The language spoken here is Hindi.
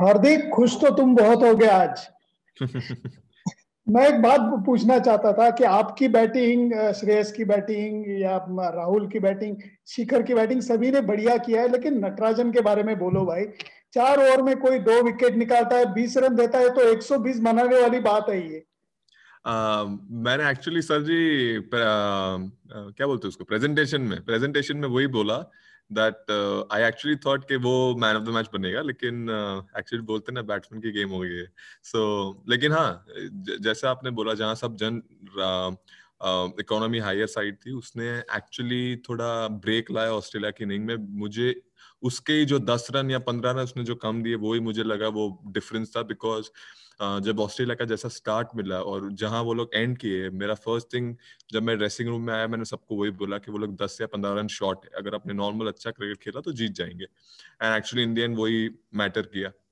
हार्दिक खुश तो तुम बहुत हो गए आज मैं एक बात पूछना चाहता था कि आपकी बैटिंग श्रेयस की बैटिंग या राहुल की बैटिंग शिखर की बैटिंग सभी ने बढ़िया किया है लेकिन नटराजन के बारे में बोलो भाई चार ओवर में कोई दो विकेट निकालता है बीस रन देता है तो 120 मनाने वाली बात है ये Uh, मैंने actually sir ji uh, uh, क्या बोलते हैं उसको प्रेजेंटेशन में प्रेजेंटेशन में वही बोला दैट आई एक्चुअली थॉट कि वो मैन ऑफ द मैच बनेगा लेकिन एक्चुअली uh, बोलते ना बैट्समैन की गेम हो गई है सो so, लेकिन हाँ जैसे आपने बोला जहाँ सब जन uh, इकोनॉमी हायर साइड थी उसने एक्चुअली थोड़ा ब्रेक लाया ऑस्ट्रेलिया की इनिंग में मुझे उसके ही जो दस रन या पंद्रह रन उसने जो कम दिए वो ही मुझे लगा वो डिफरेंस था बिकॉज uh, जब ऑस्ट्रेलिया का जैसा स्टार्ट मिला और जहां वो लोग एंड किए मेरा फर्स्ट थिंग जब मैं ड्रेसिंग रूम में आया मैंने सबको वही बोला कि वो लोग दस या पंद्रह रन शॉर्ट है अगर आपने नॉर्मल अच्छा क्रिकेट खेला तो जीत जाएंगे एंड एक्चुअली इंडियन वही मैटर किया